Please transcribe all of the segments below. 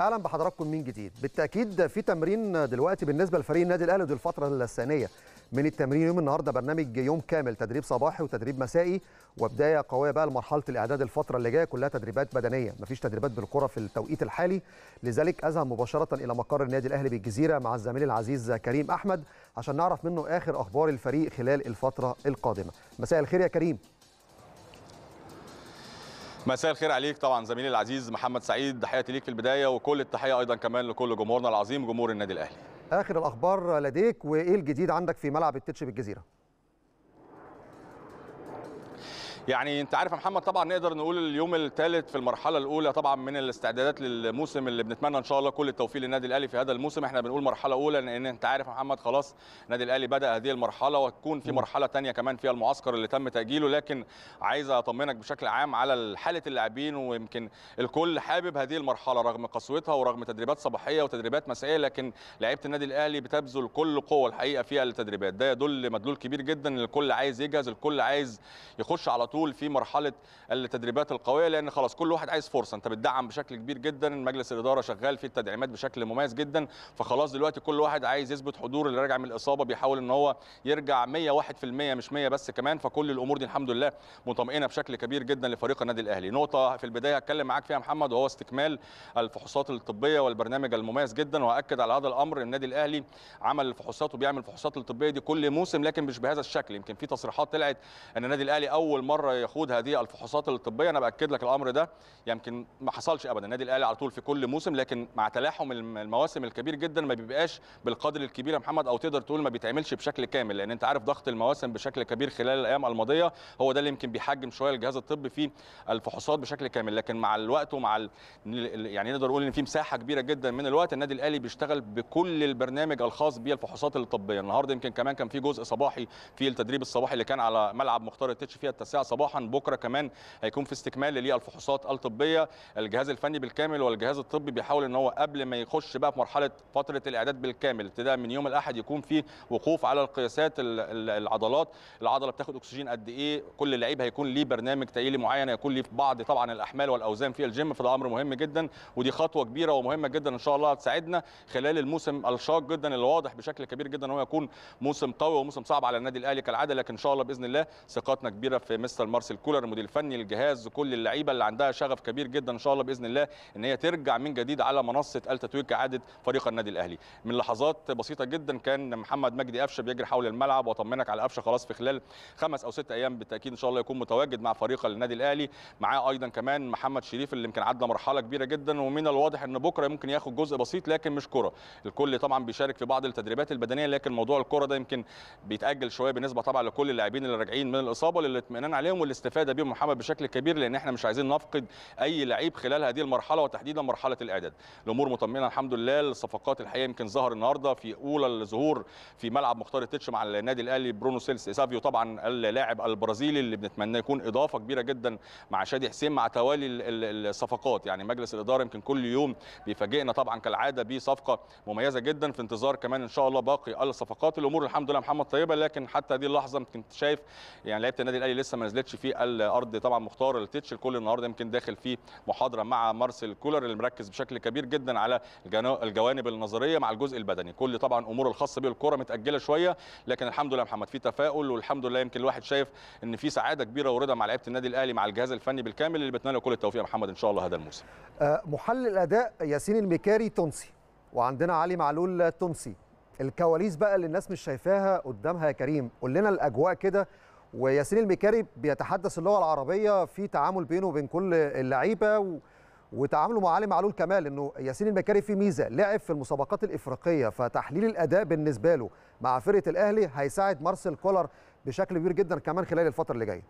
اهلا بحضراتكم من جديد بالتاكيد في تمرين دلوقتي بالنسبه لفريق النادي الاهلي دي الفتره الثانيه من التمرين يوم النهارده برنامج يوم كامل تدريب صباحي وتدريب مسائي وبدايه قويه بقى لمرحله الاعداد الفتره اللي جايه كلها تدريبات بدنيه مفيش تدريبات بالكره في التوقيت الحالي لذلك اذهب مباشره الى مقر النادي الاهلي بالجزيره مع الزميل العزيز كريم احمد عشان نعرف منه اخر اخبار الفريق خلال الفتره القادمه مساء الخير يا كريم مساء الخير عليك طبعا زميلي العزيز محمد سعيد تحياتي ليك في البدايه وكل التحيه ايضا كمان لكل جمهورنا العظيم جمهور النادي الاهلي اخر الاخبار لديك وايه الجديد عندك في ملعب التتش بالجزيره يعني انت عارف يا محمد طبعا نقدر نقول اليوم الثالث في المرحله الاولى طبعا من الاستعدادات للموسم اللي بنتمنى ان شاء الله كل التوفيق للنادي الاهلي في هذا الموسم احنا بنقول مرحله اولى لان انت عارف يا محمد خلاص النادي الاهلي بدا هذه المرحله وتكون في مرحله ثانيه كمان فيها المعسكر اللي تم تاجيله لكن عايز اطمنك بشكل عام على حاله اللاعبين ويمكن الكل حابب هذه المرحله رغم قسوتها ورغم تدريبات صباحيه وتدريبات مسائيه لكن لعيبه النادي الاهلي بتبذل كل قوه الحقيقه فيها التدريبات ده يدل مدلول كبير جدا الكل عايز يجهز الكل عايز يخش على طول الدخول في مرحله التدريبات القويه لان خلاص كل واحد عايز فرصه انت بتدعم بشكل كبير جدا مجلس الاداره شغال في التدعيمات بشكل مميز جدا فخلاص دلوقتي كل واحد عايز يثبت حضور اللي راجع من الاصابه بيحاول ان هو يرجع 101% مش 100 بس كمان فكل الامور دي الحمد لله مطمئنه بشكل كبير جدا لفريق النادي الاهلي نقطه في البدايه هتكلم معاك فيها محمد وهو استكمال الفحوصات الطبيه والبرنامج المميز جدا واكد على هذا الامر النادي الاهلي عمل الفحوصات وبيعمل الفحوصات الطبيه دي كل موسم لكن مش بهذا الشكل يمكن في تصريحات طلعت ان النادي الاهلي اول مره يخوض هذه الفحوصات الطبيه انا باكد لك الامر ده يمكن ما حصلش ابدا النادي الاهلي على طول في كل موسم لكن مع تلاحم المواسم الكبير جدا ما بيبقاش بالقدر الكبير يا محمد او تقدر تقول ما بيتعملش بشكل كامل لان انت عارف ضغط المواسم بشكل كبير خلال الايام الماضيه هو ده اللي يمكن بيحجم شويه الجهاز الطبي في الفحوصات بشكل كامل لكن مع الوقت ومع ال... يعني نقدر نقول ان في مساحه كبيره جدا من الوقت النادي الاهلي بيشتغل بكل البرنامج الخاص بالفحوصات الطبيه النهارده يمكن كمان كان في جزء صباحي في التدريب الصباحي اللي كان على ملعب مختار التتش فيها التاسعه صباحا بكره كمان هيكون في استكمال للفحوصات الطبيه الجهاز الفني بالكامل والجهاز الطبي بيحاول ان هو قبل ما يخش بقى في مرحله فتره الاعداد بالكامل ابتداء من يوم الاحد يكون في وقوف على القياسات العضلات العضله بتاخد اكسجين قد ايه كل لعيب هيكون ليه برنامج تاهيلي معين هيكون ليه في بعض طبعا الاحمال والاوزان في الجيم فده امر مهم جدا ودي خطوه كبيره ومهمه جدا ان شاء الله هتساعدنا خلال الموسم الشاق جدا اللي واضح بشكل كبير جدا ان هو يكون موسم قوي وموسم صعب على النادي الاهلي كالعاده لكن ان شاء الله باذن الله ثقتنا كبيره في مستر بيوصل مارسيل كولر المدير الفني للجهاز كل اللعيبه اللي عندها شغف كبير جدا ان شاء الله باذن الله ان هي ترجع من جديد على منصه التتويج كعاده فريق النادي الاهلي من لحظات بسيطه جدا كان محمد مجدي قفشه بيجري حول الملعب واطمنك على قفشه خلاص في خلال خمس او ست ايام بالتاكيد ان شاء الله يكون متواجد مع فريق النادي الاهلي معاه ايضا كمان محمد شريف اللي يمكن عدى مرحله كبيره جدا ومن الواضح ان بكره ممكن ياخد جزء بسيط لكن مش كره الكل طبعا بيشارك في بعض التدريبات البدنيه لكن موضوع الكره ده يمكن بيتاجل شويه بالنسبه طبعا لكل اللاعبين اللي راجعين من الاصابه للاطمئنان عليهم عليهم والاستفاده بيهم محمد بشكل كبير لان احنا مش عايزين نفقد اي لعيب خلال هذه المرحله وتحديدا مرحله الاعداد الامور مطمئنه الحمد لله الصفقات الحقيقه يمكن ظهر النهارده في اولى الظهور في ملعب مختار التتش مع النادي الاهلي برونو سيلس سافيو طبعا اللاعب البرازيلي اللي بنتمناه يكون اضافه كبيره جدا مع شادي حسين مع توالي الصفقات يعني مجلس الاداره يمكن كل يوم بيفاجئنا طبعا كالعاده بصفقه مميزه جدا في انتظار كمان ان شاء الله باقي الصفقات الامور الحمد لله محمد طيبه لكن حتى هذه اللحظه يمكن شايف يعني لعيبه النادي الاهلي لسه ما جاتش في الارض طبعا مختار التتش الكل النهارده يمكن داخل في محاضره مع مارسيل كولر اللي مركز بشكل كبير جدا على الجوانب النظريه مع الجزء البدني كل طبعا امور الخاصه بالكره متاجله شويه لكن الحمد لله يا محمد في تفاؤل والحمد لله يمكن الواحد شايف ان في سعاده كبيره ورضا مع لعيبه النادي الاهلي مع الجهاز الفني بالكامل اللي بتمنى له كل التوفيق يا محمد ان شاء الله هذا الموسم آه، محلل اداء ياسين المكاري تونسي وعندنا علي معلول تونسي الكواليس بقى اللي الناس مش شايفاها قدامها يا كريم قول لنا الاجواء كده وياسين المكاري بيتحدث اللغه العربيه في تعامل بينه وبين كل اللعيبه و... وتعامله مع علي معلول كمال انه ياسين المكاري فيه ميزه لعب في المسابقات الافريقيه فتحليل الاداء بالنسبه له مع فرقه الاهلي هيساعد مارسيل كولر بشكل كبير جدا كمان خلال الفتره اللي جايه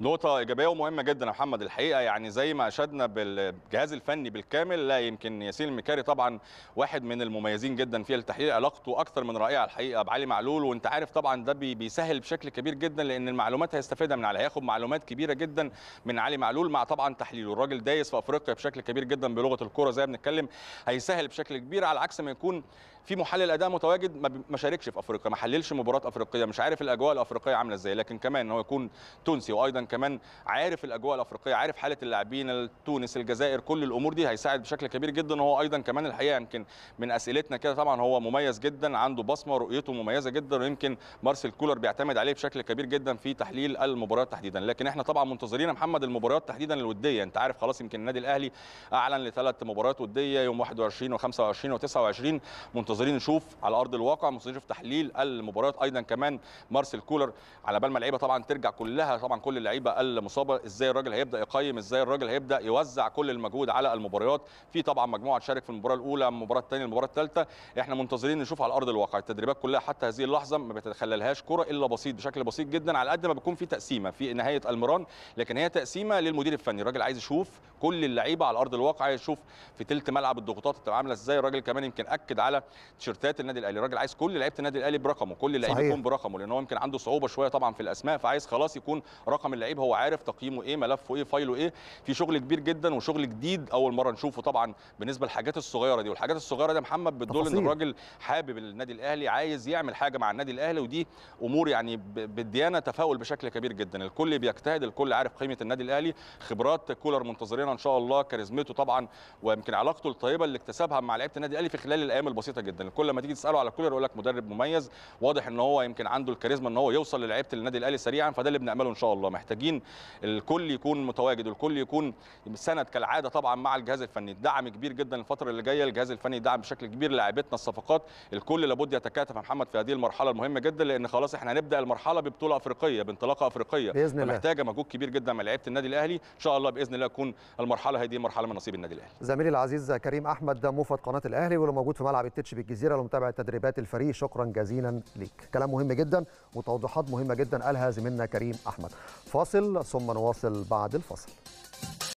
نقطه ايجابيه ومهمه جدا يا محمد الحقيقه يعني زي ما اشدنا بالجهاز الفني بالكامل لا يمكن ياسين المكاري طبعا واحد من المميزين جدا في التحليل علاقته اكثر من رائعه الحقيقه بعلي معلول وانت عارف طبعا ده بيسهل بشكل كبير جدا لان المعلومات هيستفيدها من علي هياخد معلومات كبيره جدا من علي معلول مع طبعا تحليله الراجل دايس في افريقيا بشكل كبير جدا بلغه الكوره زي ما بنتكلم هيسهل بشكل كبير على عكس ما يكون في محلل اداء متواجد ما شاركش في افريقيا ما حللش مباراه افريقيه مش عارف الاجواء الافريقيه عامله ازاي لكن كمان ان هو يكون تونسي وايضا جدا كمان عارف الاجواء الافريقيه عارف حاله اللاعبين التونس الجزائر كل الامور دي هيساعد بشكل كبير جدا هو ايضا كمان الحقيقه يمكن من اسئلتنا كده طبعا هو مميز جدا عنده بصمه رؤيته مميزه جدا ويمكن مارسيل كولر بيعتمد عليه بشكل كبير جدا في تحليل المباريات تحديدا لكن احنا طبعا منتظرين محمد المباريات تحديدا الوديه انت عارف خلاص يمكن النادي الاهلي اعلن لثلاث مباريات وديه يوم 21 و25 و29 منتظرين نشوف على ارض الواقع منتظرين نشوف تحليل المباريات ايضا كمان مارسيل كولر على بال ما اللعيبه طبعا ترجع كلها طبعا كل اللعيبه اللعيبه المصابه ازاي الراجل هيبدا يقيم ازاي الراجل هيبدا يوزع كل المجهود على المباريات في طبعا مجموعه تشارك في المباراه الاولى المباراه الثانيه المباراه الثالثه احنا منتظرين نشوف على ارض الواقع التدريبات كلها حتى هذه اللحظه ما بتتخللهاش كره الا بسيط بشكل بسيط جدا على قد ما بتكون في تقسيمه في نهايه المران لكن هي تقسيمه للمدير الفني الراجل عايز يشوف كل اللعيبه على ارض الواقع يشوف في ثلث ملعب الضغوطات بتبقى عامله ازاي الراجل كمان يمكن اكد على تيشيرتات النادي الاهلي الراجل عايز كل لعيبه النادي الاهلي برقمه كل لعيب يكون برقمه لان هو يمكن عنده صعوبه شويه طبعا في الاسماء فعايز خلاص يكون رقم اللعيبه اللعيب هو عارف تقييمه ايه ملفه ايه فايله ايه في شغل كبير جدا وشغل جديد اول مره نشوفه طبعا بالنسبه للحاجات الصغيره دي والحاجات الصغيره دي محمد بتدل ان الراجل حابب النادي الاهلي عايز يعمل حاجه مع النادي الاهلي ودي امور يعني بالديانه تفاؤل بشكل كبير جدا الكل بيجتهد الكل عارف قيمه النادي الاهلي خبرات كولر منتظرينها ان شاء الله كاريزمته طبعا ويمكن علاقته الطيبه اللي اكتسبها مع لعيبه النادي الاهلي في خلال الايام البسيطه جدا الكل لما تيجي تساله على كولر يقول لك مدرب مميز واضح ان هو يمكن عنده الكاريزما ان هو يوصل للعيبه النادي الاهلي سريعا فده اللي بنعمله ان شاء الله محتاج محتاجين الكل يكون متواجد والكل يكون سند كالعاده طبعا مع الجهاز الفني الدعم كبير جدا الفتره اللي جايه الجهاز الفني دعم بشكل كبير لاعيبتنا الصفقات الكل لابد يتكاتف يا محمد في هذه المرحله المهمه جدا لان خلاص احنا هنبدا المرحله ببطوله افريقيه بانطلاقه افريقيه باذن الله محتاجه مجهود كبير جدا من لعيبه النادي الاهلي ان شاء الله باذن الله تكون المرحله هذه مرحله من نصيب النادي الاهلي زميلي العزيز كريم احمد موفد قناه الاهلي واللي موجود في ملعب التتش بالجزيره لمتابعه تدريبات الفريق شكرا جزيلا ليك كلام مهم جدا وتوضيحات مهمه جدا قالها زميلنا كريم احمد فاصل ثم نواصل بعد الفاصل